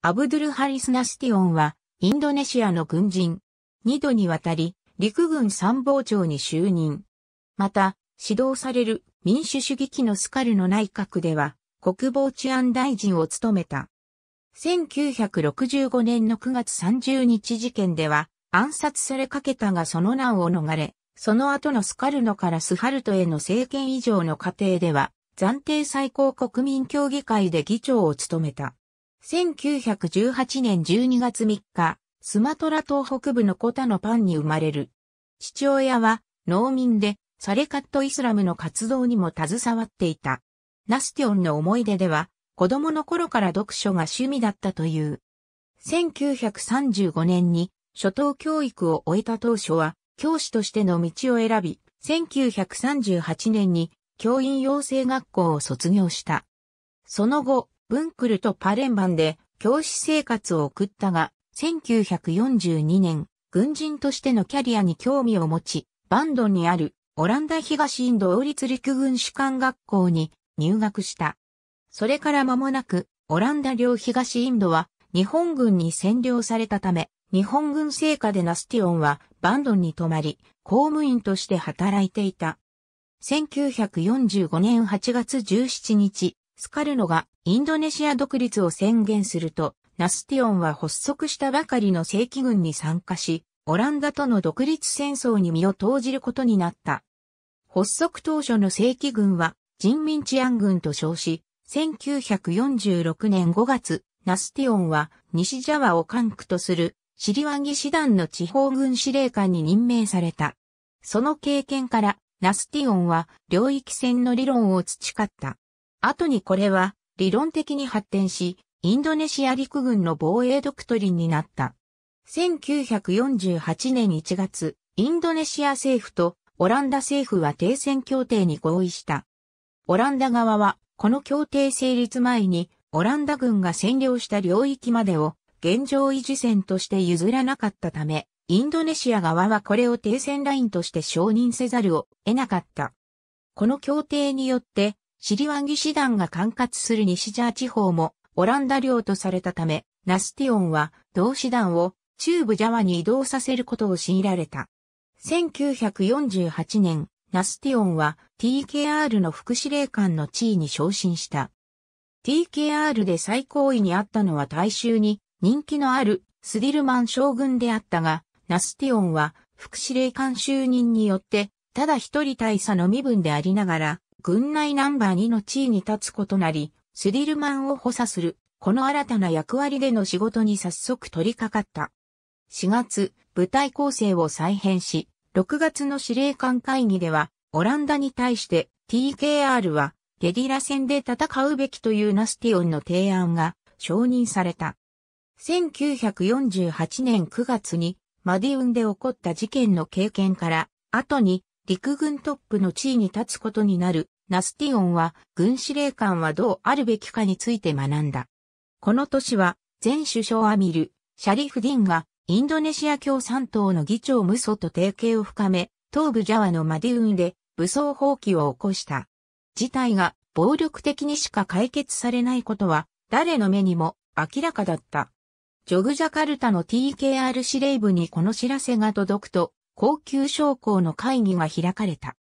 アブドゥルハリス・ナスティオンは、インドネシアの軍人。二度にわたり、陸軍参謀長に就任。また、指導される民主主義機のスカルの内閣では、国防治安大臣を務めた。1965年の9月30日事件では、暗殺されかけたがその難を逃れ、その後のスカルノからスハルトへの政権以上の過程では、暫定最高国民協議会で議長を務めた。1918年12月3日、スマトラ島北部のコタのパンに生まれる。父親は農民でサレカットイスラムの活動にも携わっていた。ナスティオンの思い出では、子供の頃から読書が趣味だったという。1935年に初等教育を終えた当初は、教師としての道を選び、1938年に教員養成学校を卒業した。その後、ブンクルとパレンバンで教師生活を送ったが、1942年、軍人としてのキャリアに興味を持ち、バンドにあるオランダ東インド王立陸軍士官学校に入学した。それから間もなく、オランダ領東インドは日本軍に占領されたため、日本軍聖火でナスティオンはバンドンに泊まり、公務員として働いていた。1945年8月17日、スカルノがインドネシア独立を宣言すると、ナスティオンは発足したばかりの正規軍に参加し、オランダとの独立戦争に身を投じることになった。発足当初の正規軍は人民治安軍と称し、1946年5月、ナスティオンは西ジャワを管区とするシリワンギ師団の地方軍司令官に任命された。その経験から、ナスティオンは領域戦の理論を培った。後にこれは理論的に発展し、インドネシア陸軍の防衛ドクトリンになった。1948年1月、インドネシア政府とオランダ政府は停戦協定に合意した。オランダ側は、この協定成立前に、オランダ軍が占領した領域までを現状維持線として譲らなかったため、インドネシア側はこれを停戦ラインとして承認せざるを得なかった。この協定によって、シリワンギ師団が管轄する西ジャー地方もオランダ領とされたため、ナスティオンは同師団を中部ジャワに移動させることを強いられた。1948年、ナスティオンは TKR の副司令官の地位に昇進した。TKR で最高位にあったのは大衆に人気のあるスディルマン将軍であったが、ナスティオンは副司令官就任によって、ただ一人大佐の身分でありながら、軍内ナンバー2の地位に立つことなり、スディルマンを補佐する、この新たな役割での仕事に早速取り掛かった。4月、部隊構成を再編し、6月の司令官会議では、オランダに対して TKR はゲリラ戦で戦うべきというナスティオンの提案が承認された。1948年9月にマディウンで起こった事件の経験から、後に陸軍トップの地位に立つことになるナスティオンは軍司令官はどうあるべきかについて学んだ。この年は前首相アミル、シャリフディンがインドネシア共産党の議長ムソと提携を深め、東部ジャワのマディウンで武装放棄を起こした。事態が暴力的にしか解決されないことは誰の目にも明らかだった。ジョグジャカルタの TKR 司令部にこの知らせが届くと、高級将校の会議が開かれた。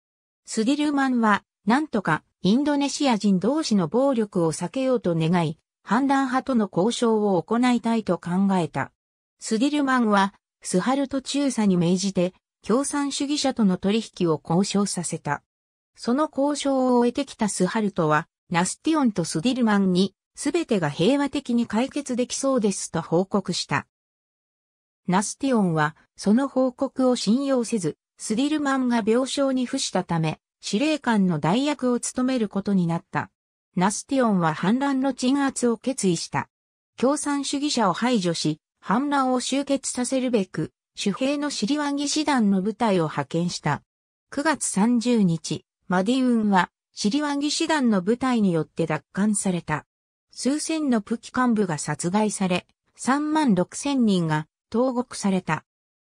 スディルマンは、なんとかインドネシア人同士の暴力を避けようと願い、判断派との交渉を行いたいと考えた。スディルマンは、スハルト中佐に命じて、共産主義者との取引を交渉させた。その交渉を終えてきたスハルトは、ナスティオンとスディルマンに、すべてが平和的に解決できそうですと報告した。ナスティオンは、その報告を信用せず、スディルマンが病床に付したため、司令官の代役を務めることになった。ナスティオンは反乱の鎮圧を決意した。共産主義者を排除し、反乱を終結させるべく、主兵のシリワンギ士団の部隊を派遣した。9月30日、マディウンは、シリワンギ士団の部隊によって奪還された。数千のプキ幹部が殺害され、3万6千人が投獄された。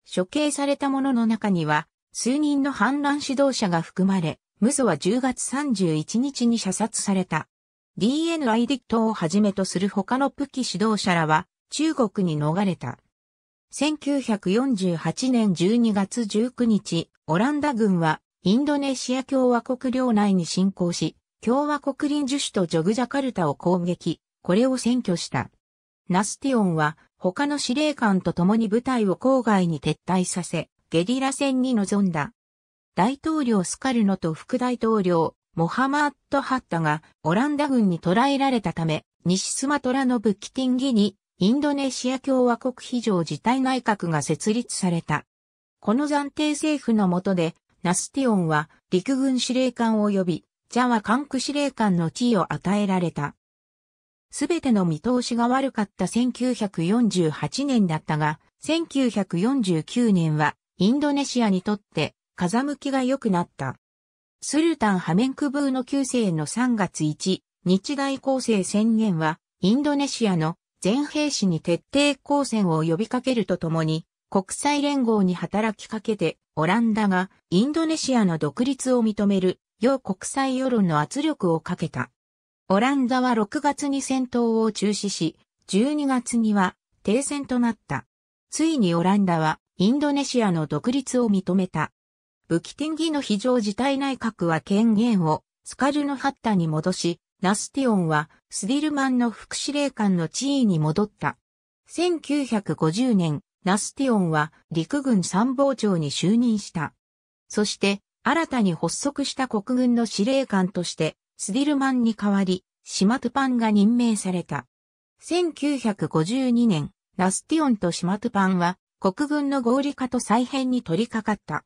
処刑された者の中には、数人の反乱指導者が含まれ、ムソは10月31日に射殺された。DNI ディットをはじめとする他の武器指導者らは中国に逃れた。1948年12月19日、オランダ軍はインドネシア共和国領内に侵攻し、共和国臨樹首都ジョグジャカルタを攻撃、これを占拠した。ナスティオンは他の司令官と共に部隊を郊外に撤退させ、ゲリラ戦に臨んだ。大統領スカルノと副大統領、モハマーッド・ハッタがオランダ軍に捕らえられたため、西スマトラのブッキティンギにインドネシア共和国非常事態内閣が設立された。この暫定政府の下で、ナスティオンは陸軍司令官及びジャワ管区司令官の地位を与えられた。すべての見通しが悪かった1948年だったが、1949年はインドネシアにとって風向きが良くなった。スルタンハメンクブーの旧世の3月1日大攻勢宣言は、インドネシアの全兵士に徹底抗戦を呼びかけるとともに、国際連合に働きかけて、オランダがインドネシアの独立を認める、要国際世論の圧力をかけた。オランダは6月に戦闘を中止し、12月には停戦となった。ついにオランダはインドネシアの独立を認めた。武器天義の非常事態内閣は権限をスカルノハッタに戻し、ナスティオンはスディルマンの副司令官の地位に戻った。1950年、ナスティオンは陸軍参謀長に就任した。そして、新たに発足した国軍の司令官としてスディルマンに代わり、シマトゥパンが任命された。1952年、ラスティオンとシマトゥパンは、国軍の合理化と再編に取り掛かった。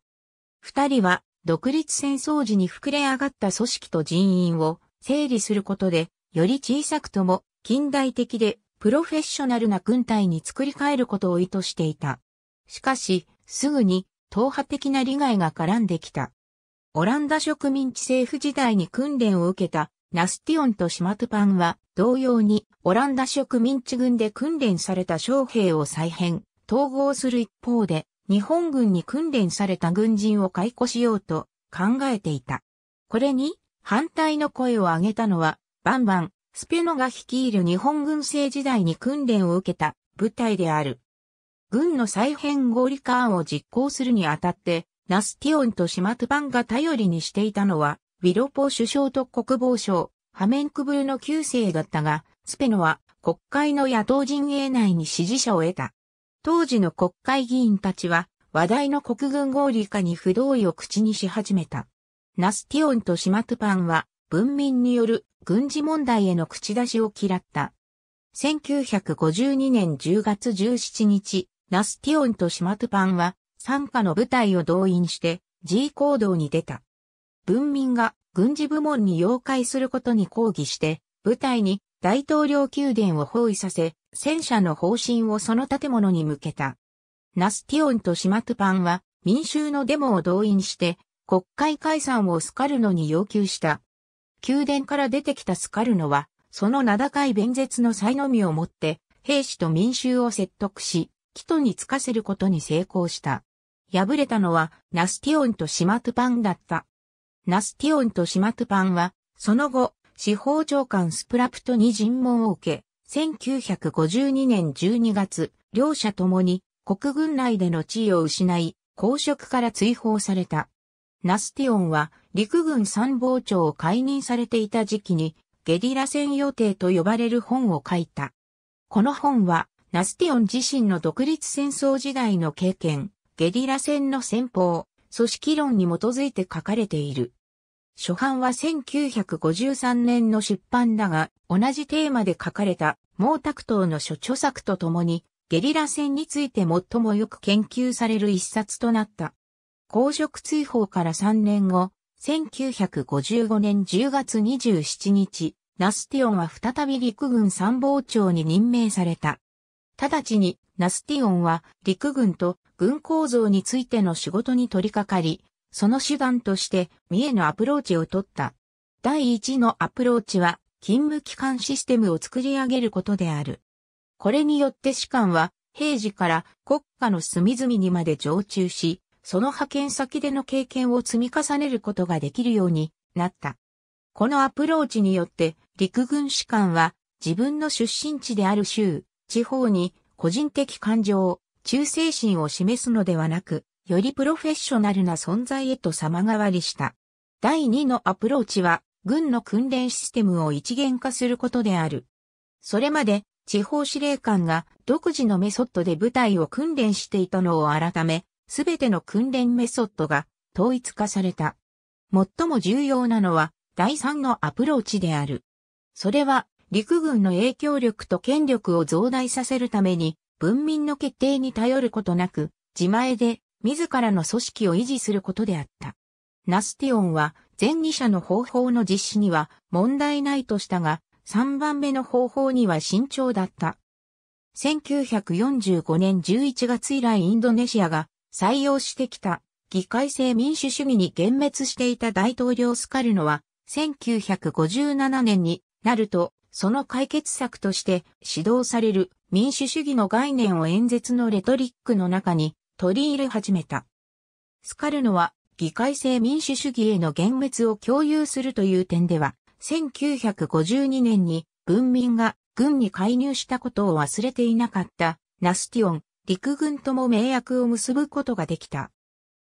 二人は、独立戦争時に膨れ上がった組織と人員を整理することで、より小さくとも近代的でプロフェッショナルな軍隊に作り変えることを意図していた。しかし、すぐに党派的な利害が絡んできた。オランダ植民地政府時代に訓練を受けたナスティオンとシマトパンは同様にオランダ植民地軍で訓練された将兵を再編、統合する一方で日本軍に訓練された軍人を解雇しようと考えていた。これに反対の声を上げたのはバンバン、スペノが率いる日本軍政時代に訓練を受けた部隊である。軍の再編合理化案を実行するにあたって、ナスティオンとシマトゥパンが頼りにしていたのは、ウィロポ首相と国防相、ハメンクブルの旧姓だったが、スペノは国会の野党陣営内に支持者を得た。当時の国会議員たちは、話題の国軍合理化に不同意を口にし始めた。ナスティオンとシマトゥパンは、文民による軍事問題への口出しを嫌った。1952年10月17日、ナスティオンとシマトゥパンは参加の部隊を動員して G 行動に出た。文民が軍事部門に要介することに抗議して、部隊に大統領宮殿を包囲させ、戦車の方針をその建物に向けた。ナスティオンとシマトパンは民衆のデモを動員して国会解散をスカルノに要求した。宮殿から出てきたスカルノは、その名高い弁舌の才のみを持って、兵士と民衆を説得し、帰途に着かせることに成功した。敗れたのはナスティオンとシマトゥパンだった。ナスティオンとシマトゥパンは、その後、司法長官スプラプトに尋問を受け、1952年12月、両者ともに国軍内での地位を失い、公職から追放された。ナスティオンは陸軍参謀長を解任されていた時期にゲリラ戦予定と呼ばれる本を書いた。この本はナスティオン自身の独立戦争時代の経験、ゲリラ戦の戦法、組織論に基づいて書かれている。初版は1953年の出版だが、同じテーマで書かれた毛沢東の諸著作とともに、ゲリラ戦について最もよく研究される一冊となった。公職追放から3年後、1955年10月27日、ナスティオンは再び陸軍参謀長に任命された。直ちにナスティオンは陸軍と軍構造についての仕事に取り掛かり、その手段として三重のアプローチを取った。第一のアプローチは勤務機関システムを作り上げることである。これによって士官は平時から国家の隅々にまで常駐し、その派遣先での経験を積み重ねることができるようになった。このアプローチによって陸軍士官は自分の出身地である州、地方に個人的感情、忠誠心を示すのではなく、よりプロフェッショナルな存在へと様変わりした。第2のアプローチは、軍の訓練システムを一元化することである。それまで、地方司令官が独自のメソッドで部隊を訓練していたのを改め、すべての訓練メソッドが統一化された。最も重要なのは、第3のアプローチである。それは、陸軍の影響力と権力を増大させるために、文民の決定に頼ることなく、自前で自らの組織を維持することであった。ナスティオンは前二者の方法の実施には問題ないとしたが、3番目の方法には慎重だった。1945年11月以来インドネシアが採用してきた議会制民主主義に幻滅していた大統領スカルノは1957年になるとその解決策として指導される民主主義の概念を演説のレトリックの中に取り入れ始めた。スカルノは議会制民主主義への幻滅を共有するという点では、1952年に文民が軍に介入したことを忘れていなかったナスティオン、陸軍とも盟約を結ぶことができた。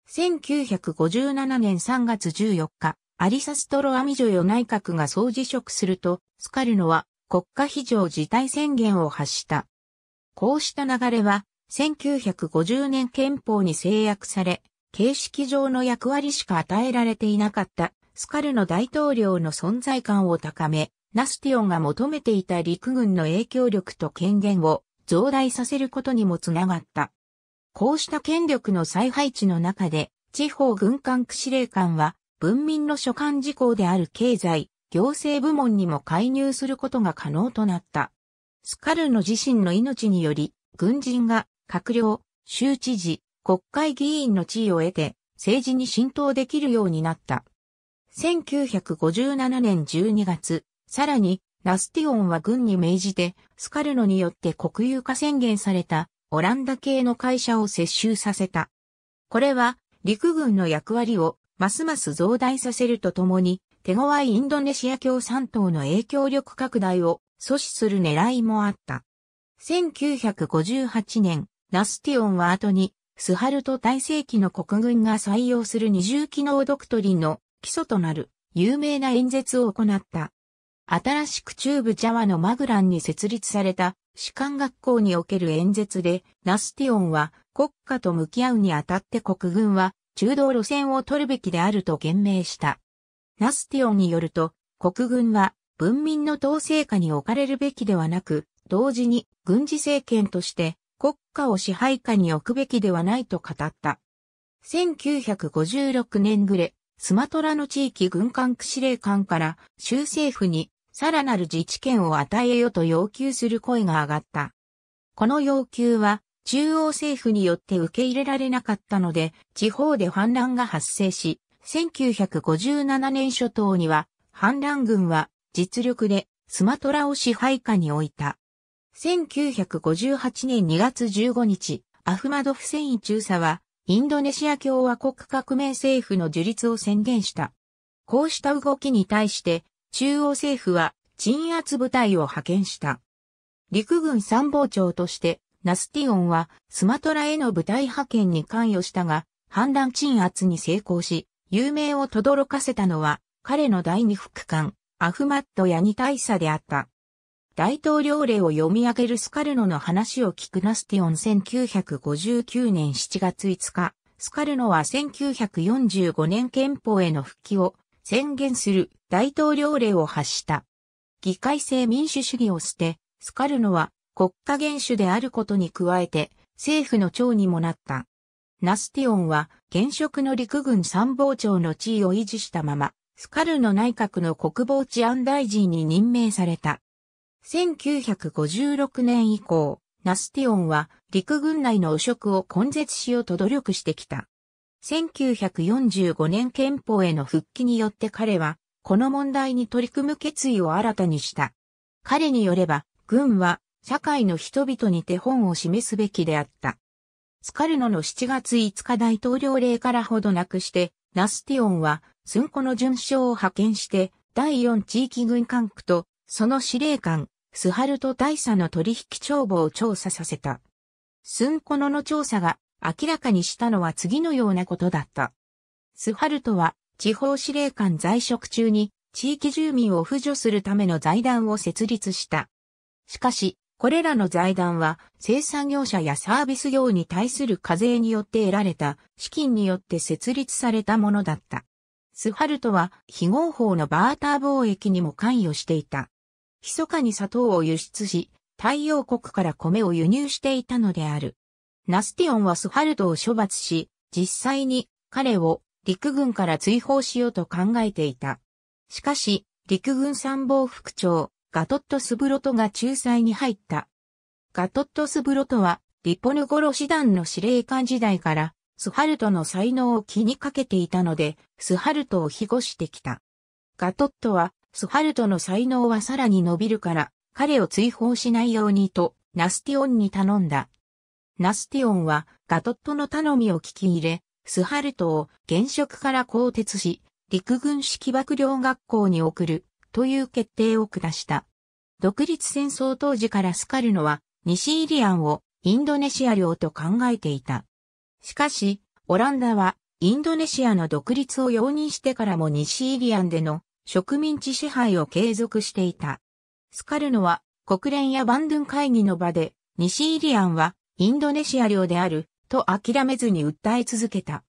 1957年3月14日、アリサストロアミジョヨ内閣が総辞職すると、スカルノは国家非常事態宣言を発した。こうした流れは、1950年憲法に制約され、形式上の役割しか与えられていなかったスカルノ大統領の存在感を高め、ナスティオンが求めていた陸軍の影響力と権限を増大させることにもつながった。こうした権力の再配置の中で、地方軍管区司令官は文民の所管事項である経済、行政部門にも介入することが可能となった。スカルノ自身の命により、軍人が閣僚、州知事、国会議員の地位を得て、政治に浸透できるようになった。1957年12月、さらに、ナスティオンは軍に命じて、スカルノによって国有化宣言された、オランダ系の会社を接収させた。これは、陸軍の役割をますます増大させるとともに、手強いインドネシア共産党の影響力拡大を阻止する狙いもあった。1958年、ナスティオンは後に、スハルト大正期の国軍が採用する二重機能ドクトリンの基礎となる有名な演説を行った。新しく中部ジャワのマグランに設立された士官学校における演説で、ナスティオンは国家と向き合うにあたって国軍は中道路線を取るべきであると言明した。ナスティオンによると、国軍は文民の統制下に置かれるべきではなく、同時に軍事政権として国家を支配下に置くべきではないと語った。1956年暮れ、スマトラの地域軍管区司令官から州政府にさらなる自治権を与えよと要求する声が上がった。この要求は中央政府によって受け入れられなかったので、地方で反乱が発生し、1957年初頭には、反乱軍は実力でスマトラを支配下に置いた。1958年2月15日、アフマドフセイン中佐は、インドネシア共和国革命政府の樹立を宣言した。こうした動きに対して、中央政府は鎮圧部隊を派遣した。陸軍参謀長としてナスティオンはスマトラへの部隊派遣に関与したが、反乱鎮圧に成功し、有名を轟かせたのは彼の第二副官、アフマット・ヤニ大佐であった。大統領令を読み上げるスカルノの話を聞くナスティオン1959年7月5日、スカルノは1945年憲法への復帰を宣言する大統領令を発した。議会制民主主義を捨て、スカルノは国家元首であることに加えて、政府の長にもなった。ナスティオンは、現職の陸軍参謀長の地位を維持したまま、スカルの内閣の国防治安大臣に任命された。1956年以降、ナスティオンは陸軍内の汚職を根絶しようと努力してきた。1945年憲法への復帰によって彼は、この問題に取り組む決意を新たにした。彼によれば、軍は社会の人々に手本を示すべきであった。スカルノの7月5日大統領令からほどなくして、ナスティオンは、スンコの巡将を派遣して、第4地域軍管区と、その司令官、スハルト大佐の取引帳簿を調査させた。スンコノの調査が明らかにしたのは次のようなことだった。スハルトは地方司令官在職中に地域住民を扶助するための財団を設立した。しかし、これらの財団は生産業者やサービス業に対する課税によって得られた資金によって設立されたものだった。スハルトは非合法のバーター貿易にも関与していた。密かに砂糖を輸出し、太陽国から米を輸入していたのである。ナスティオンはスハルトを処罰し、実際に彼を陸軍から追放しようと考えていた。しかし、陸軍参謀副長、ガトットスブロトが仲裁に入った。ガトットスブロトは、リポヌゴロ師団の司令官時代から、スハルトの才能を気にかけていたので、スハルトを庇護してきた。ガトットは、スハルトの才能はさらに伸びるから、彼を追放しないようにと、ナスティオンに頼んだ。ナスティオンは、ガトットの頼みを聞き入れ、スハルトを現職から更迭し、陸軍式幕僚学校に送る。という決定を下した。独立戦争当時からスカルノは西イリアンをインドネシア領と考えていた。しかし、オランダはインドネシアの独立を容認してからも西イリアンでの植民地支配を継続していた。スカルノは国連やバンドゥン会議の場で西イリアンはインドネシア領であると諦めずに訴え続けた。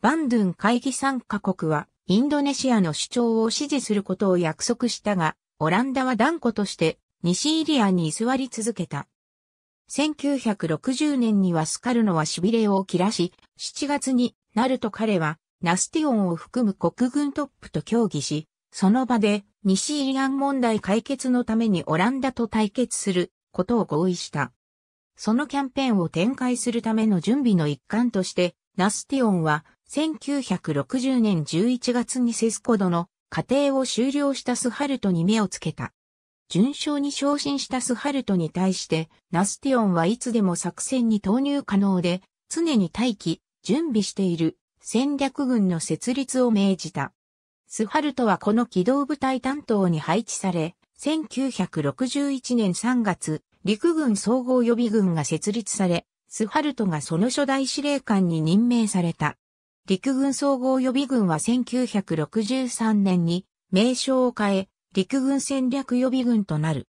バンドゥン会議参加国はインドネシアの主張を支持することを約束したが、オランダは断固として西イリアに居座り続けた。1960年にはスカルノは痺れを切らし、7月になると彼はナスティオンを含む国軍トップと協議し、その場で西イリアン問題解決のためにオランダと対決することを合意した。そのキャンペーンを展開するための準備の一環として、ナスティオンは1960年11月にセスコドの家庭を終了したスハルトに目をつけた。順勝に昇進したスハルトに対して、ナスティオンはいつでも作戦に投入可能で、常に待機、準備している戦略軍の設立を命じた。スハルトはこの機動部隊担当に配置され、1961年3月、陸軍総合予備軍が設立され、スハルトがその初代司令官に任命された。陸軍総合予備軍は1963年に名称を変え、陸軍戦略予備軍となる。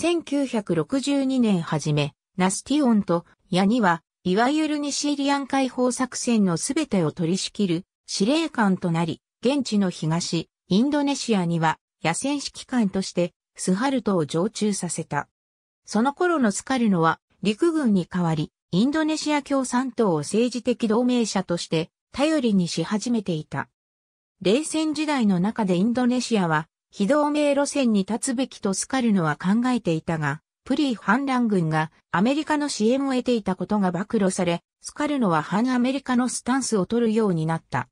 1962年初め、ナスティオンとヤニは、いわゆる西リアン解放作戦のすべてを取り仕切る司令官となり、現地の東、インドネシアには野戦指揮官としてスハルトを常駐させた。その頃のスカルノは陸軍に代わり、インドネシア共産党を政治的同盟者として頼りにし始めていた。冷戦時代の中でインドネシアは非同盟路線に立つべきとスカルノは考えていたが、プリー反乱軍がアメリカの支援を得ていたことが暴露され、スカルノは反アメリカのスタンスを取るようになった。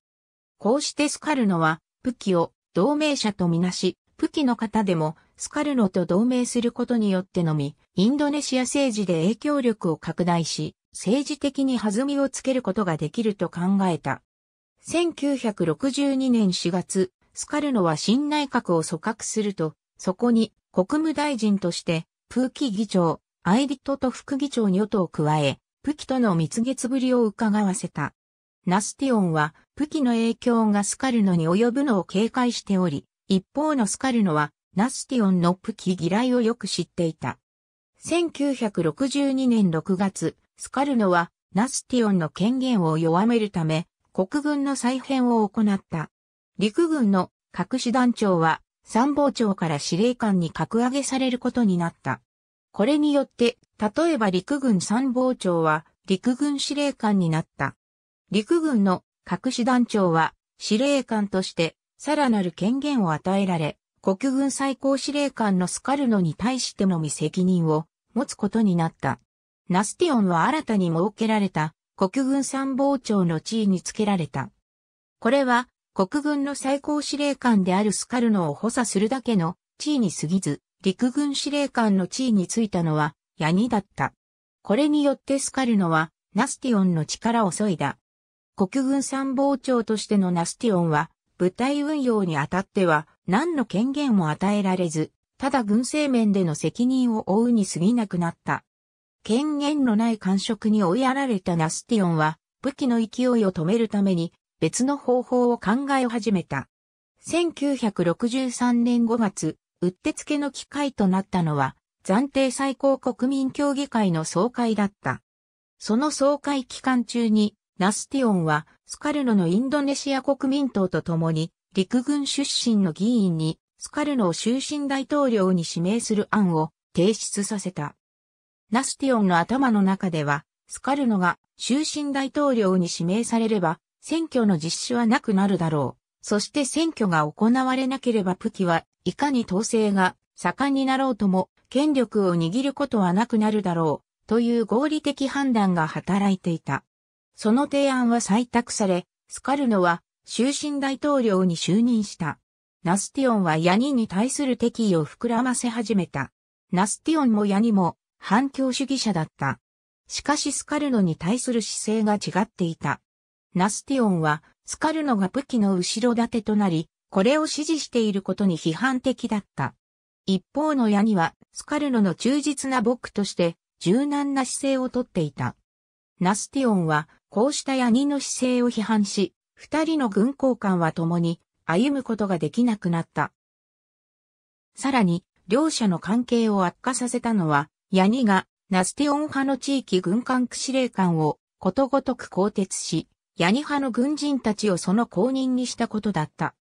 こうしてスカルノは、プキを同盟者とみなし、プキの方でもスカルノと同盟することによってのみ、インドネシア政治で影響力を拡大し、政治的に弾みをつけることができると考えた。1962年4月、スカルノは新内閣を組閣すると、そこに国務大臣として、プーキ議長、アイリットと副議長に与党を加え、プキとの蜜月ぶりを伺わせた。ナスティオンは、プキの影響がスカルノに及ぶのを警戒しており、一方のスカルノは、ナスティオンのプキ嫌いをよく知っていた。1962年6月、スカルノはナスティオンの権限を弱めるため、国軍の再編を行った。陸軍の各師団長は参謀長から司令官に格上げされることになった。これによって、例えば陸軍参謀長は陸軍司令官になった。陸軍の各師団長は司令官としてさらなる権限を与えられ、国軍最高司令官のスカルノに対してのみ責任を持つことになった。ナスティオンは新たに設けられた国軍参謀長の地位につけられた。これは国軍の最高司令官であるスカルノを補佐するだけの地位に過ぎず、陸軍司令官の地位についたのはヤニだった。これによってスカルノはナスティオンの力を削いだ。国軍参謀長としてのナスティオンは部隊運用にあたっては何の権限も与えられず、ただ軍政面での責任を負うに過ぎなくなった。権限のない感触に追いやられたナスティオンは、武器の勢いを止めるために、別の方法を考え始めた。1963年5月、うってつけの機会となったのは、暫定最高国民協議会の総会だった。その総会期間中に、ナスティオンは、スカルノのインドネシア国民党と共に、陸軍出身の議員に、スカルノを終身大統領に指名する案を提出させた。ナスティオンの頭の中では、スカルノが終身大統領に指名されれば、選挙の実施はなくなるだろう。そして選挙が行われなければプキはいかに統制が盛んになろうとも権力を握ることはなくなるだろうという合理的判断が働いていた。その提案は採択され、スカルノは終身大統領に就任した。ナスティオンはヤニに対する敵意を膨らませ始めた。ナスティオンもヤニも反共主義者だった。しかしスカルノに対する姿勢が違っていた。ナスティオンは、スカルノが武器の後ろ盾となり、これを支持していることに批判的だった。一方の矢には、スカルノの忠実な僕として、柔軟な姿勢をとっていた。ナスティオンは、こうしたヤニの姿勢を批判し、二人の軍交官は共に歩むことができなくなった。さらに、両者の関係を悪化させたのは、ヤニがナステオン派の地域軍管区司令官をことごとく更迭し、ヤニ派の軍人たちをその公認にしたことだった。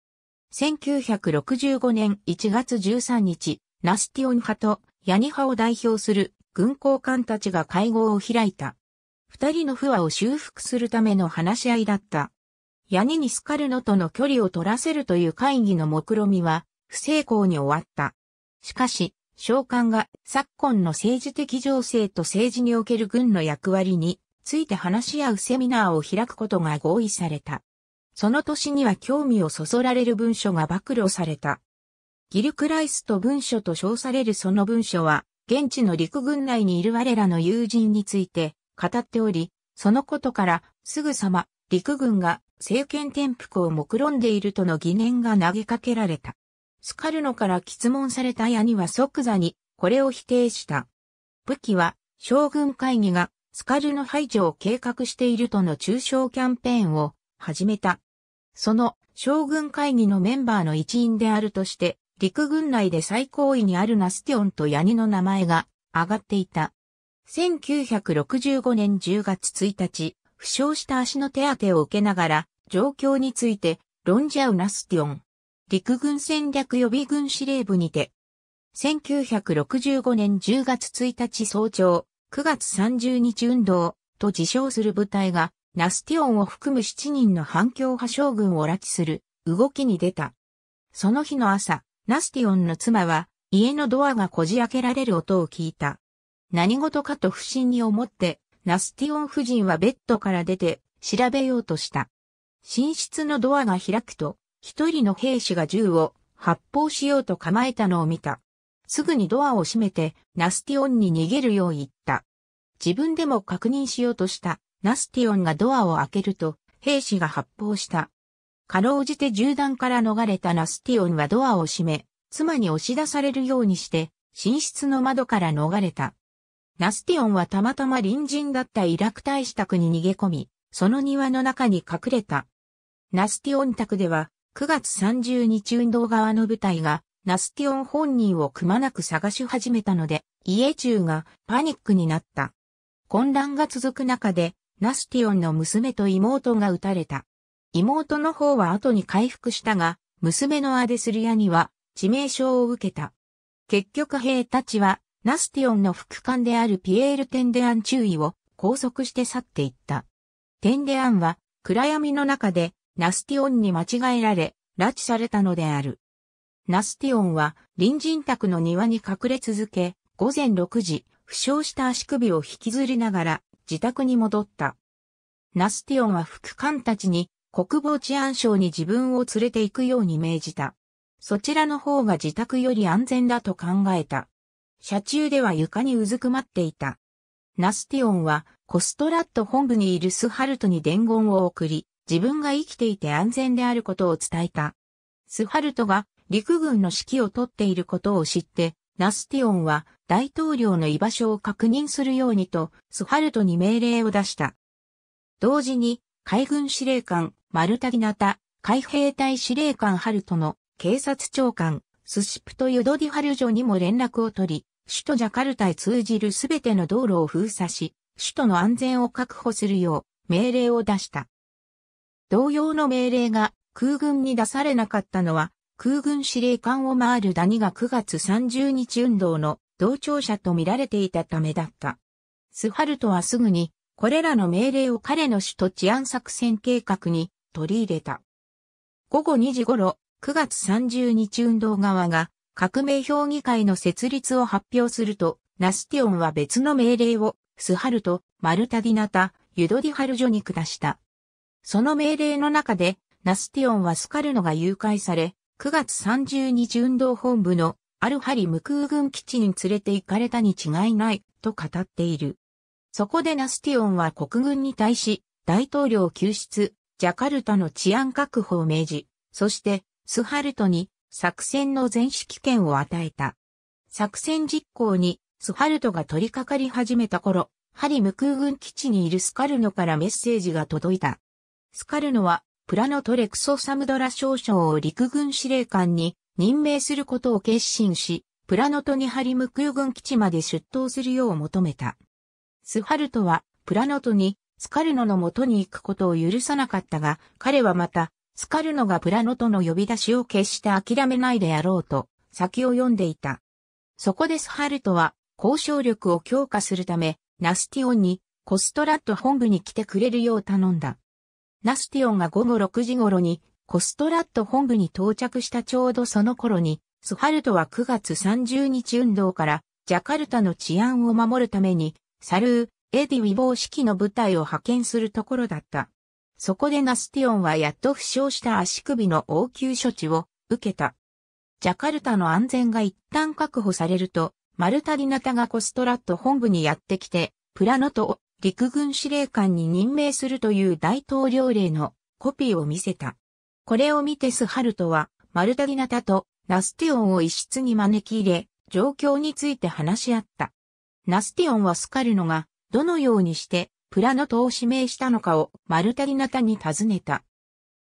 1965年1月13日、ナスティオン派とヤニ派を代表する軍交官たちが会合を開いた。二人の不和を修復するための話し合いだった。ヤニにスカルノとの距離を取らせるという会議の目論みは不成功に終わった。しかし、召喚が昨今の政治的情勢と政治における軍の役割について話し合うセミナーを開くことが合意された。その年には興味をそそられる文書が暴露された。ギルクライスト文書と称されるその文書は、現地の陸軍内にいる我らの友人について語っており、そのことからすぐさま陸軍が政権転覆を目論んでいるとの疑念が投げかけられた。スカルノから質問されたヤニは即座にこれを否定した。武器は将軍会議がスカルノ排除を計画しているとの中傷キャンペーンを始めた。その将軍会議のメンバーの一員であるとして、陸軍内で最高位にあるナスティオンとヤニの名前が上がっていた。1965年10月1日、負傷した足の手当てを受けながら、状況について論じ合うナスティオン。陸軍戦略予備軍司令部にて、1965年10月1日早朝、9月30日運動と自称する部隊が、ナスティオンを含む7人の反共派将軍を拉致する動きに出た。その日の朝、ナスティオンの妻は、家のドアがこじ開けられる音を聞いた。何事かと不審に思って、ナスティオン夫人はベッドから出て調べようとした。寝室のドアが開くと、一人の兵士が銃を発砲しようと構えたのを見た。すぐにドアを閉めてナスティオンに逃げるよう言った。自分でも確認しようとしたナスティオンがドアを開けると兵士が発砲した。かろうじて銃弾から逃れたナスティオンはドアを閉め、妻に押し出されるようにして寝室の窓から逃れた。ナスティオンはたまたま隣人だったイラク大使宅に逃げ込み、その庭の中に隠れた。ナスティオン宅では9月30日運動側の部隊がナスティオン本人をくまなく探し始めたので、家中がパニックになった。混乱が続く中で、ナスティオンの娘と妹が撃たれた。妹の方は後に回復したが、娘のアデスリアには致命傷を受けた。結局兵たちは、ナスティオンの副官であるピエール・テンデアン中尉を拘束して去っていった。テンデアンは暗闇の中でナスティオンに間違えられ、拉致されたのである。ナスティオンは隣人宅の庭に隠れ続け、午前6時、負傷した足首を引きずりながら自宅に戻った。ナスティオンは副官たちに国防治安省に自分を連れて行くように命じた。そちらの方が自宅より安全だと考えた。車中では床にうずくまっていた。ナスティオンはコストラット本部にいるスハルトに伝言を送り、自分が生きていて安全であることを伝えた。スハルトが陸軍の指揮を取っていることを知って、ナスティオンは大統領の居場所を確認するようにとスハルトに命令を出した。同時に海軍司令官マルタギナタ、海兵隊司令官ハルトの警察長官スシプトユドディハルジョにも連絡を取り、首都ジャカルタへ通じるすべての道路を封鎖し、首都の安全を確保するよう命令を出した。同様の命令が空軍に出されなかったのは、空軍司令官を回るダニが9月30日運動の同調者と見られていたためだった。スハルトはすぐに、これらの命令を彼の首都治安作戦計画に取り入れた。午後2時頃、9月30日運動側が革命評議会の設立を発表すると、ナスティオンは別の命令を、スハルト、マルタディナタ、ユドディハルジョに下した。その命令の中で、ナスティオンはスカルノが誘拐され、9月30日運動本部のアルハリ無空軍基地に連れて行かれたに違いない、と語っている。そこでナスティオンは国軍に対し、大統領救出、ジャカルタの治安確保を命じ、そして、スハルトに作戦の全指揮権を与えた。作戦実行にスハルトが取り掛かり始めた頃、ハリ無空軍基地にいるスカルノからメッセージが届いた。スカルノは、プラノトレクソサムドラ少将を陸軍司令官に任命することを決心し、プラノトにハリム空軍基地まで出頭するよう求めた。スハルトは、プラノトに、スカルノの元に行くことを許さなかったが、彼はまた、スカルノがプラノトの呼び出しを決して諦めないであろうと、先を読んでいた。そこでスハルトは、交渉力を強化するため、ナスティオンに、コストラット本部に来てくれるよう頼んだ。ナスティオンが午後6時頃にコストラット本部に到着したちょうどその頃に、スハルトは9月30日運動からジャカルタの治安を守るために、サルー、エディ・ウィボー式の部隊を派遣するところだった。そこでナスティオンはやっと負傷した足首の応急処置を受けた。ジャカルタの安全が一旦確保されると、マルタ・ディナタがコストラット本部にやってきて、プラノと陸軍司令官に任命するという大統領令のコピーを見せた。これを見てスハルトは、マルタギナタとナスティオンを一室に招き入れ、状況について話し合った。ナスティオンはスカルノが、どのようにして、プラノトを指名したのかをマルタギナタに尋ねた。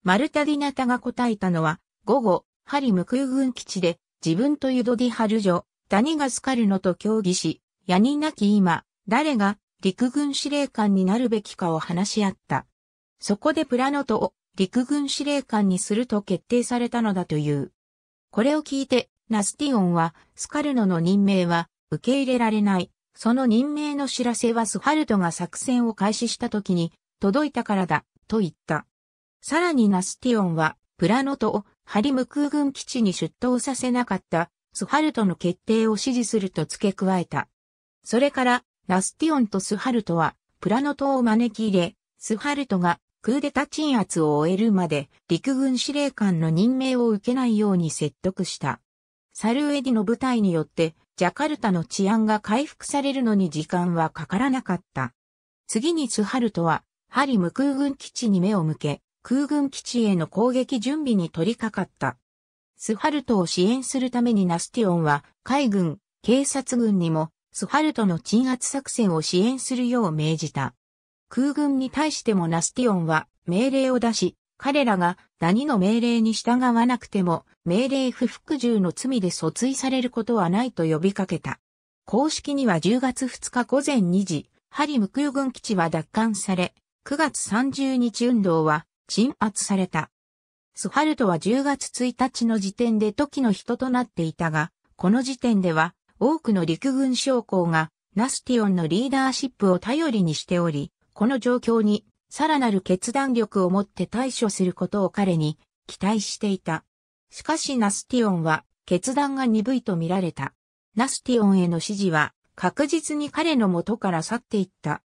マルタディナタが答えたのは、午後、ハリム空軍基地で、自分とユドディハルジョ、ダニがスカルノと協議し、ヤニなき今、誰が陸軍司令官になるべきかを話し合った。そこでプラノトを陸軍司令官にすると決定されたのだという。これを聞いて、ナスティオンは、スカルノの任命は受け入れられない。その任命の知らせはスハルトが作戦を開始した時に届いたからだ、と言った。さらにナスティオンは、プラノトをハリム空軍基地に出頭させなかった、スハルトの決定を支持すると付け加えた。それから、ナスティオンとスハルトは、プラノ島を招き入れ、スハルトがクーデタ鎮圧を終えるまで陸軍司令官の任命を受けないように説得した。サルエディの部隊によって、ジャカルタの治安が回復されるのに時間はかからなかった。次にスハルトは、ハリム空軍基地に目を向け、空軍基地への攻撃準備に取り掛かった。スハルトを支援するためにナスティオンは、海軍、警察軍にも、スファルトの鎮圧作戦を支援するよう命じた。空軍に対してもナスティオンは命令を出し、彼らが何の命令に従わなくても、命令不服従の罪で訴追されることはないと呼びかけた。公式には10月2日午前2時、ハリム空軍基地は奪還され、9月30日運動は鎮圧された。スファルトは10月1日の時点で時の人となっていたが、この時点では多くの陸軍将校がナスティオンのリーダーシップを頼りにしており、この状況にさらなる決断力を持って対処することを彼に期待していた。しかしナスティオンは決断が鈍いと見られた。ナスティオンへの指示は確実に彼の元から去っていった。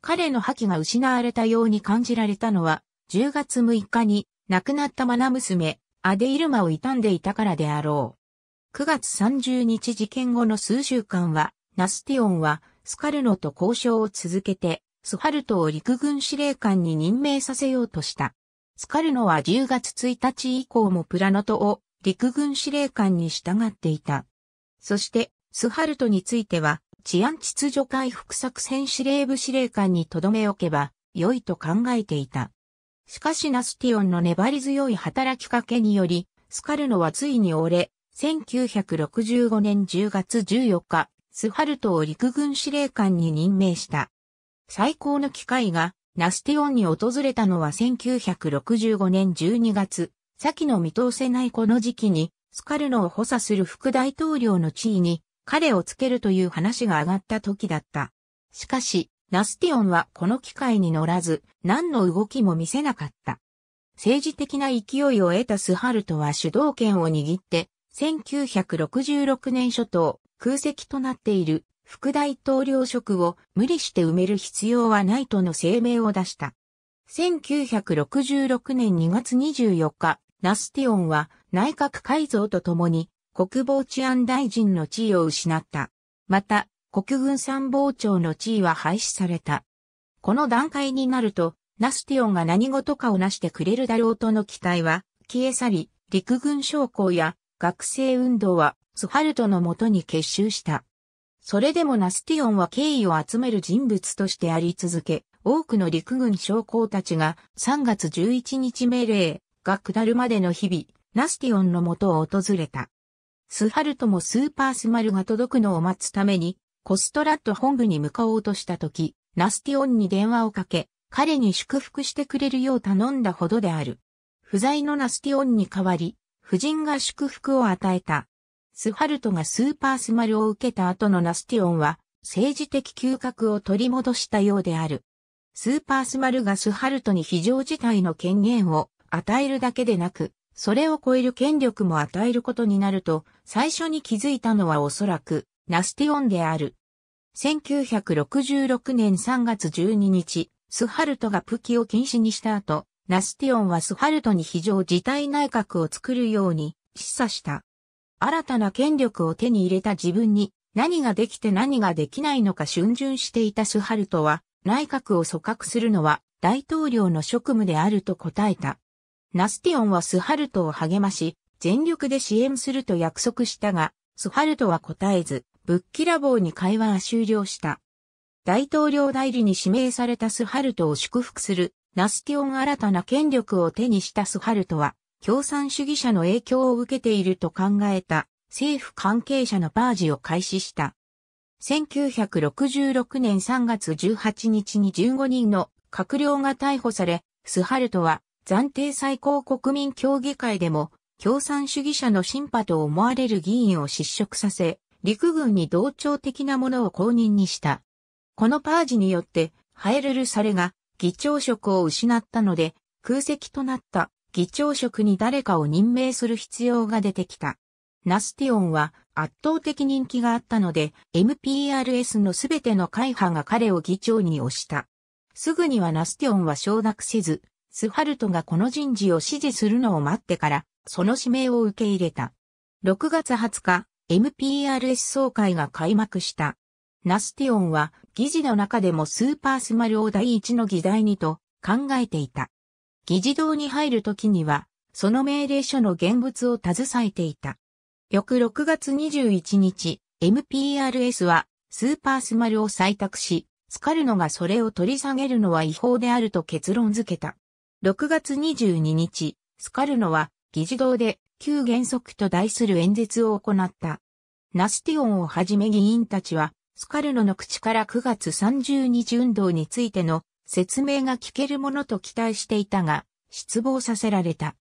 彼の覇気が失われたように感じられたのは、10月6日に亡くなったマナ娘、アデイルマを悼んでいたからであろう。9月30日事件後の数週間は、ナスティオンはスカルノと交渉を続けて、スハルトを陸軍司令官に任命させようとした。スカルノは10月1日以降もプラノトを陸軍司令官に従っていた。そして、スハルトについては、治安秩序回復作戦司令部司令官に留め置けば良いと考えていた。しかしナスティオンの粘り強い働きかけにより、スカルノはついに俺、1965年10月14日、スハルトを陸軍司令官に任命した。最高の機会が、ナステオンに訪れたのは1965年12月、先の見通せないこの時期に、スカルノを補佐する副大統領の地位に、彼をつけるという話が上がった時だった。しかし、ナスティオンはこの機会に乗らず、何の動きも見せなかった。政治的な勢いを得たスハルトは主導権を握って、1966年初頭、空席となっている副大統領職を無理して埋める必要はないとの声明を出した。1966年2月24日、ナスティオンは内閣改造とともに国防治安大臣の地位を失った。また、国軍参謀長の地位は廃止された。この段階になると、ナスティオンが何事かを成してくれるだろうとの期待は消え去り、陸軍将校や学生運動はスハルトのもとに結集した。それでもナスティオンは敬意を集める人物としてあり続け、多くの陸軍将校たちが3月11日命令が下るまでの日々、ナスティオンのもとを訪れた。スハルトもスーパースマルが届くのを待つために、コストラット本部に向かおうとした時、ナスティオンに電話をかけ、彼に祝福してくれるよう頼んだほどである。不在のナスティオンに代わり、夫人が祝福を与えた。スハルトがスーパースマルを受けた後のナスティオンは、政治的嗅覚を取り戻したようである。スーパースマルがスハルトに非常事態の権限を与えるだけでなく、それを超える権力も与えることになると、最初に気づいたのはおそらく、ナスティオンである。1966年3月12日、スハルトが武器を禁止にした後、ナスティオンはスハルトに非常事態内閣を作るように示唆した。新たな権力を手に入れた自分に何ができて何ができないのか逡巡していたスハルトは内閣を組閣するのは大統領の職務であると答えた。ナスティオンはスハルトを励まし全力で支援すると約束したが、スハルトは答えず、ぶっきらぼうに会話は終了した。大統領代理に指名されたスハルトを祝福するナスティオン新たな権力を手にしたスハルトは、共産主義者の影響を受けていると考えた政府関係者のパージを開始した。1966年3月18日に15人の閣僚が逮捕され、スハルトは暫定最高国民協議会でも共産主義者の審判と思われる議員を失職させ、陸軍に同調的なものを公認にした。このパージによって、ハエルル・サレが議長職を失ったので、空席となった議長職に誰かを任命する必要が出てきた。ナスティオンは圧倒的人気があったので、MPRS のすべての会派が彼を議長に推した。すぐにはナスティオンは承諾せず、スハルトがこの人事を支持するのを待ってから、その指名を受け入れた。6月20日、MPRS 総会が開幕した。ナスティオンは議事の中でもスーパースマルを第一の議題にと考えていた。議事堂に入るときには、その命令書の現物を携えていた。翌6月21日、MPRS はスーパースマルを採択し、スカルノがそれを取り下げるのは違法であると結論付けた。6月22日、スカルノは議事堂で旧原則と題する演説を行った。ナスティオンをはじめ議員たちはスカルノの口から9月30日運動についての説明が聞けるものと期待していたが、失望させられた。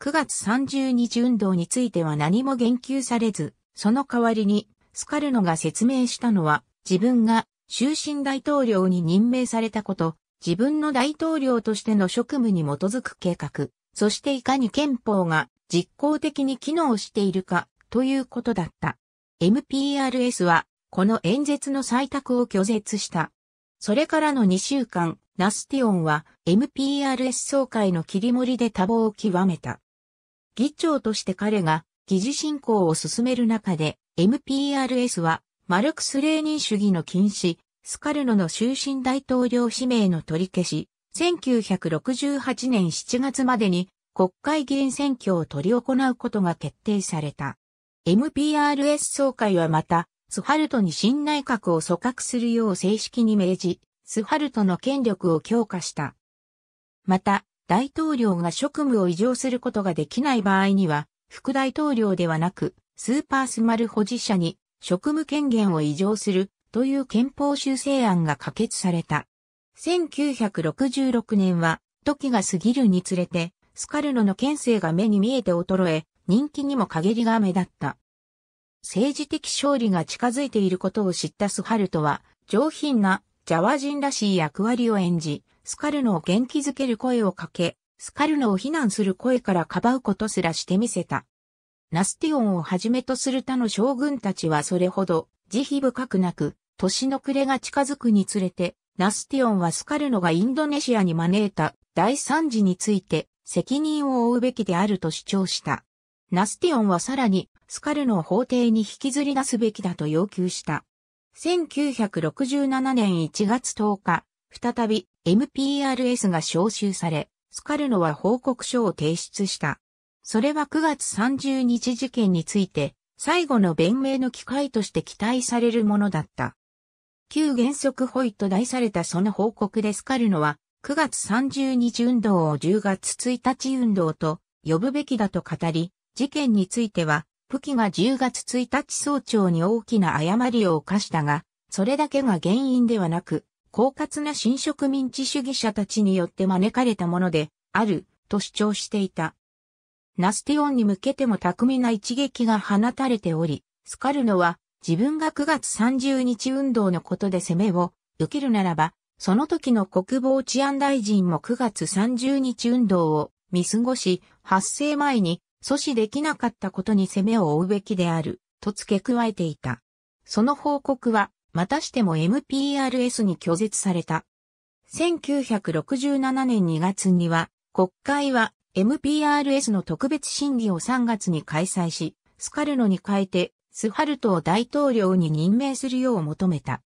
9月30日運動については何も言及されず、その代わりに、スカルノが説明したのは、自分が終身大統領に任命されたこと、自分の大統領としての職務に基づく計画、そしていかに憲法が実効的に機能しているか、ということだった。MPRS はこの演説の採択を拒絶した。それからの2週間、ナスティオンは MPRS 総会の切り盛りで多忙を極めた。議長として彼が議事進行を進める中で MPRS はマルクス・レーニン主義の禁止、スカルノの終身大統領指名の取り消し、1968年7月までに国会議員選挙を取り行うことが決定された。MPRS 総会はまたスハルトに新内閣を組閣するよう正式に命じ、スハルトの権力を強化した。また、大統領が職務を移譲することができない場合には、副大統領ではなく、スーパースマル保持者に職務権限を移譲するという憲法修正案が可決された。1966年は、時が過ぎるにつれて、スカルノの県政が目に見えて衰え、人気にも陰りが目立った。政治的勝利が近づいていることを知ったスハルトは、上品なジャワ人らしい役割を演じ、スカルノを元気づける声をかけ、スカルノを非難する声からかばうことすらしてみせた。ナスティオンをはじめとする他の将軍たちはそれほど慈悲深くなく、年の暮れが近づくにつれて、ナスティオンはスカルノがインドネシアに招いた大惨事について責任を負うべきであると主張した。ナスティオンはさらにスカルの法廷に引きずり出すべきだと要求した。1967年1月10日、再び MPRS が招集され、スカルノは報告書を提出した。それは9月30日事件について、最後の弁明の機会として期待されるものだった。旧原則ホイと題されたその報告でスカルノは、9月30日運動を10月1日運動と呼ぶべきだと語り、事件については、武器が10月1日早朝に大きな誤りを犯したが、それだけが原因ではなく、狡猾な新植民地主義者たちによって招かれたもので、ある、と主張していた。ナスティオンに向けても巧みな一撃が放たれており、スカルノは自分が9月30日運動のことで攻めを受けるならば、その時の国防治安大臣も9月30日運動を見過ごし、発生前に阻止できなかったことに責めを負うべきである、と付け加えていた。その報告は、またしても MPRS に拒絶された。1967年2月には、国会は MPRS の特別審議を3月に開催し、スカルノに変えて、スハルトを大統領に任命するよう求めた。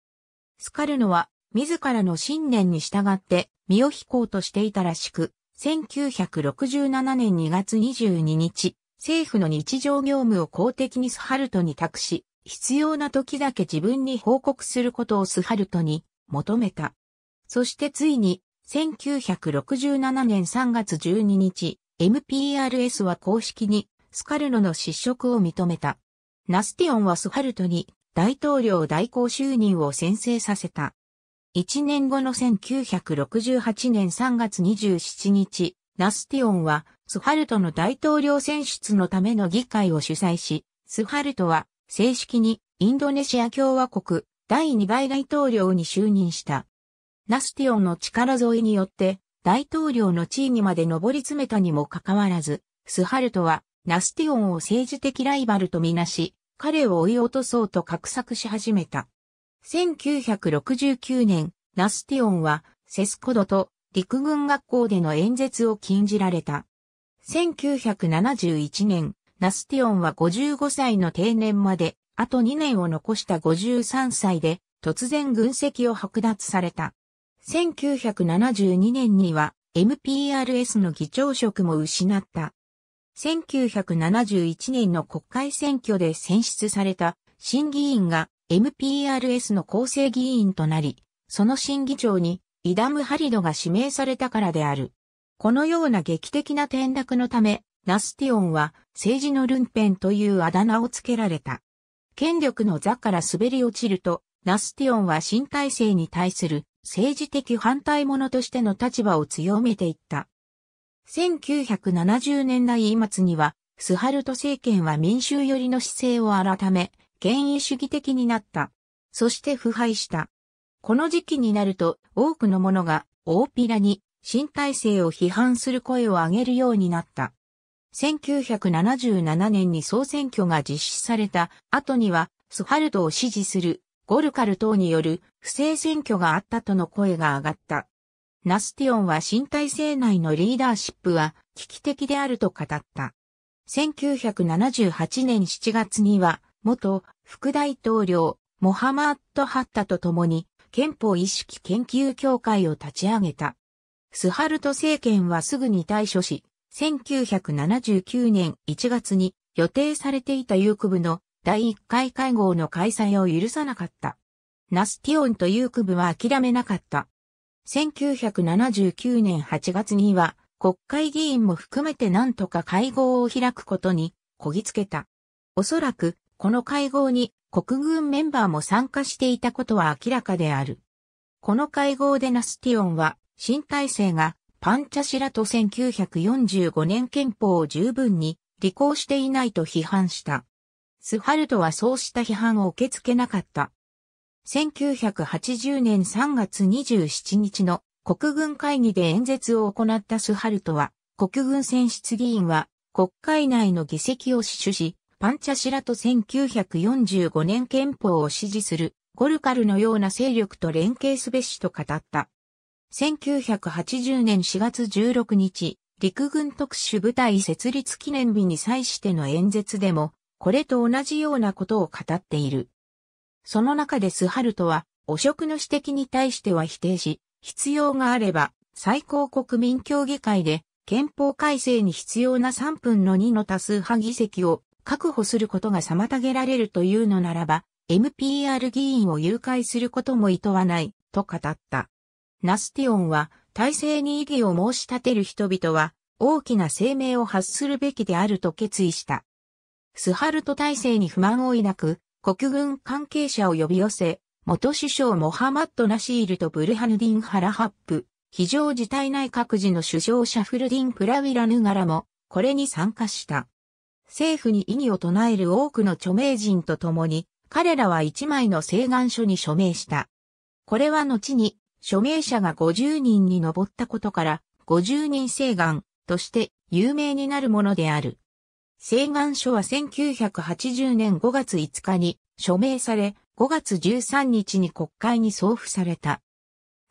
スカルノは、自らの信念に従って、身を引こうとしていたらしく、1967年2月22日、政府の日常業務を公的にスハルトに託し、必要な時だけ自分に報告することをスハルトに求めた。そしてついに、1967年3月12日、MPRS は公式にスカルノの失職を認めた。ナスティオンはスハルトに大統領代行就任を宣誓させた。1年後の1968年3月27日、ナスティオンは、スハルトの大統領選出のための議会を主催し、スハルトは正式にインドネシア共和国第2代大統領に就任した。ナスティオンの力添えによって大統領の地位にまで上り詰めたにもかかわらず、スハルトはナスティオンを政治的ライバルとみなし、彼を追い落とそうと画策し始めた。1969年、ナスティオンはセスコドと陸軍学校での演説を禁じられた。1971年、ナスティオンは55歳の定年まで、あと2年を残した53歳で、突然軍籍を剥奪された。1972年には MPRS の議長職も失った。1971年の国会選挙で選出された審議員が MPRS の構成議員となり、その審議長にイダム・ハリドが指名されたからである。このような劇的な転落のため、ナスティオンは政治のルンペンというあだ名を付けられた。権力の座から滑り落ちると、ナスティオンは新体制に対する政治的反対者としての立場を強めていった。1970年代末には、スハルト政権は民衆寄りの姿勢を改め、権威主義的になった。そして腐敗した。この時期になると多くの者が大っぴらに新体制を批判する声を上げるようになった。1977年に総選挙が実施された後にはスハルトを支持するゴルカル等による不正選挙があったとの声が上がった。ナスティオンは新体制内のリーダーシップは危機的であると語った。1978年7月には元副大統領、モハマッド・ハッタと共に憲法意識研究協会を立ち上げた。スハルト政権はすぐに対処し、1979年1月に予定されていたユーク部の第1回会合の開催を許さなかった。ナスティオンとユーク部は諦めなかった。1979年8月には国会議員も含めて何とか会合を開くことにこぎつけた。おそらくこの会合に国軍メンバーも参加していたことは明らかである。この会合でナスティオンは、新体制がパンチャシラと1945年憲法を十分に履行していないと批判した。スハルトはそうした批判を受け付けなかった。1980年3月27日の国軍会議で演説を行ったスハルトは、国軍選出議員は国会内の議席を死守し、パンチャシラと1945年憲法を支持するゴルカルのような勢力と連携すべしと語った。1980年4月16日、陸軍特殊部隊設立記念日に際しての演説でも、これと同じようなことを語っている。その中でスハルトは、汚職の指摘に対しては否定し、必要があれば、最高国民協議会で、憲法改正に必要な3分の2の多数派議席を確保することが妨げられるというのならば、MPR 議員を誘拐することも厭わない、と語った。ナスティオンは、体制に異議を申し立てる人々は、大きな声明を発するべきであると決意した。スハルト体制に不満を抱く、国軍関係者を呼び寄せ、元首相モハマッド・ナシールとブルハヌディン・ハラハップ、非常事態内閣時の首相シャフルディン・プラウィラヌガラも、これに参加した。政府に異議を唱える多くの著名人と共に、彼らは一枚の請願書に署名した。これは後に、署名者が50人に上ったことから、50人請願として有名になるものである。請願書は1980年5月5日に署名され、5月13日に国会に送付された。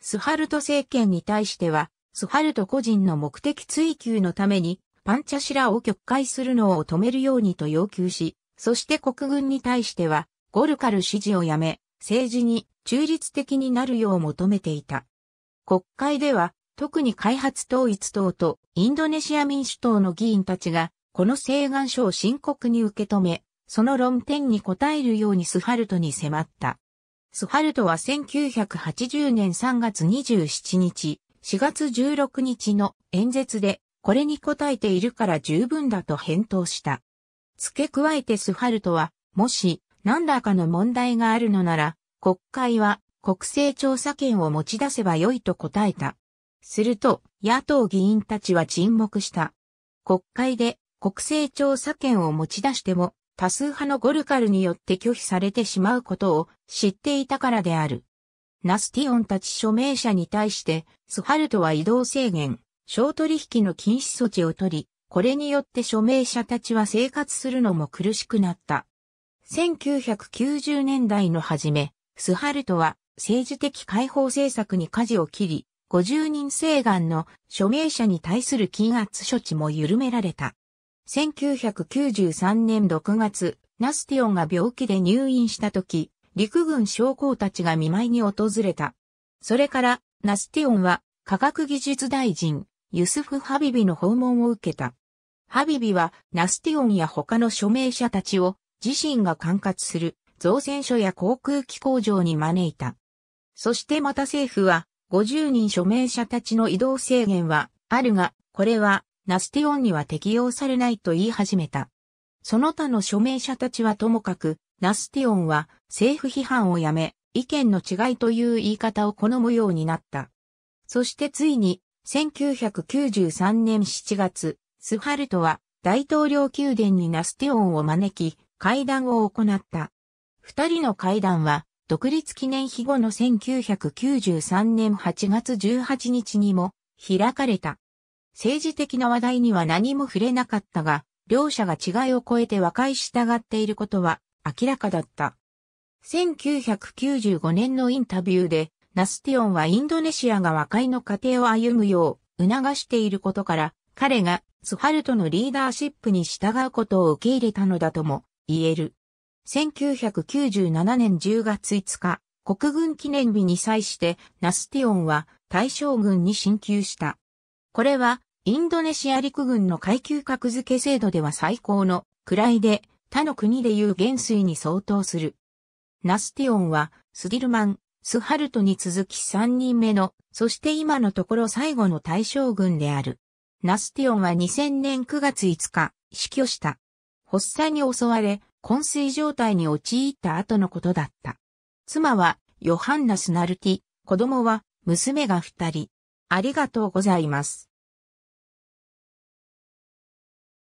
スハルト政権に対しては、スハルト個人の目的追求のためにパンチャシラを曲解するのを止めるようにと要求し、そして国軍に対しては、ゴルカル支持をやめ、政治に中立的になるよう求めていた。国会では、特に開発統一党とインドネシア民主党の議員たちが、この請願書を深刻に受け止め、その論点に応えるようにスハルトに迫った。スハルトは1980年3月27日、4月16日の演説でこれに応えているから十分だと返答した。付け加えてスハルトは、もし何らかの問題があるのなら、国会は国政調査権を持ち出せばよいと答えた。すると、野党議員たちは沈黙した。国会で国政調査権を持ち出しても、多数派のゴルカルによって拒否されてしまうことを知っていたからである。ナスティオンたち署名者に対して、スハルトは移動制限、小取引の禁止措置を取り、これによって署名者たちは生活するのも苦しくなった。1990年代の初め、スハルトは政治的解放政策に舵を切り、50人請願の署名者に対する禁圧処置も緩められた。1993年6月、ナスティオンが病気で入院した時、陸軍将校たちが見舞いに訪れた。それから、ナスティオンは科学技術大臣、ユスフ・ハビビの訪問を受けた。ハビビはナスティオンや他の署名者たちを自身が管轄する造船所や航空機工場に招いた。そしてまた政府は50人署名者たちの移動制限はあるが、これはナスティオンには適用されないと言い始めた。その他の署名者たちはともかく、ナスティオンは政府批判をやめ、意見の違いという言い方を好むようになった。そしてついに1993年7月、スハルトは大統領宮殿にナステオンを招き、会談を行った。二人の会談は、独立記念日後の1993年8月18日にも開かれた。政治的な話題には何も触れなかったが、両者が違いを超えて和解したがっていることは明らかだった。1995年のインタビューでナスティオンはインドネシアが和解の過程を歩むよう促していることから、彼がスハルトのリーダーシップに従うことを受け入れたのだとも言える。1997年10月5日、国軍記念日に際してナスティオンは大将軍に進級した。これはインドネシア陸軍の階級格付け制度では最高の位で他の国でいう元帥に相当する。ナスティオンはスディルマン、スハルトに続き3人目の、そして今のところ最後の大将軍である。ナスティオンは2000年9月5日、死去した。発作に襲われ、昏睡状態に陥った後のことだった。妻は、ヨハンナス・ナルティ、子供は、娘が二人。ありがとうございます。